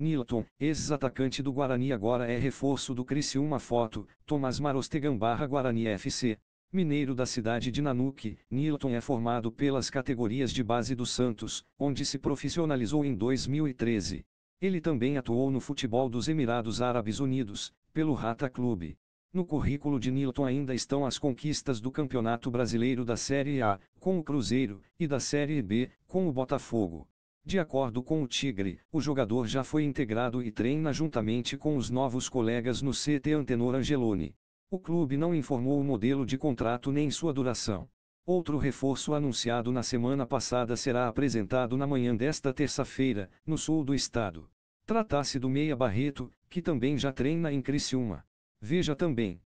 Nilton, ex-atacante do Guarani agora é reforço do Criciúma Foto, Tomás Marostegan barra Guarani FC. Mineiro da cidade de Nanuque, Nilton é formado pelas categorias de base do Santos, onde se profissionalizou em 2013. Ele também atuou no futebol dos Emirados Árabes Unidos, pelo Rata Clube. No currículo de Nilton ainda estão as conquistas do Campeonato Brasileiro da Série A, com o Cruzeiro, e da Série B, com o Botafogo. De acordo com o Tigre, o jogador já foi integrado e treina juntamente com os novos colegas no CT Antenor Angeloni. O clube não informou o modelo de contrato nem sua duração. Outro reforço anunciado na semana passada será apresentado na manhã desta terça-feira, no sul do estado. Trata-se do Meia Barreto, que também já treina em Criciúma. Veja também: